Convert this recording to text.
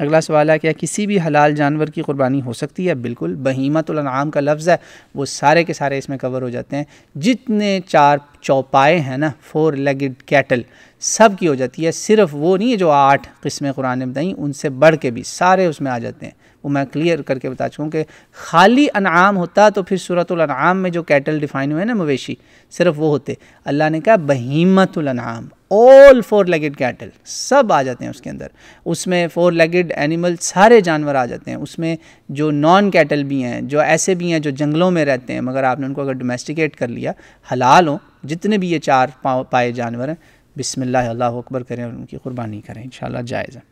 अगला सवाल है क्या किसी भी हलाल जानवर की कुर्बानी हो सकती है बिल्कुल बहीमतुलनाम का लफ्ज़ है वो सारे के सारे इसमें कवर हो जाते हैं जितने चार चौपाए हैं ना फोर लेगड कैटल सब की हो जाती है सिर्फ वो नहीं है जो आठ किस्में कुरान दई बताई उनसे बढ़ के भी सारे उसमें आ जाते हैं वो मैं क्लियर करके बता चुका हूँ कि खाली अनाम होता तो फिर सूरत में जो कैटल डिफाइन हुए ना मवेशी सिर्फ वो होते अल्लाह ने कहा बहीमतुलनाम ऑल फोर लेगेड कैटल सब आ जाते हैं उसके अंदर उसमें फोर लेगेड एनिमल सारे जानवर आ जाते हैं उसमें जो नॉन कैटल भी हैं जो ऐसे भी हैं जो जंगलों में रहते हैं मगर आपने उनको अगर डोमेस्टिकेट कर लिया हलाल हों जितने भी ये चार पाए जानवर हैं बिसमिल्ल अकबर करें और उनकी कुर्बानी करें इन जायज़ है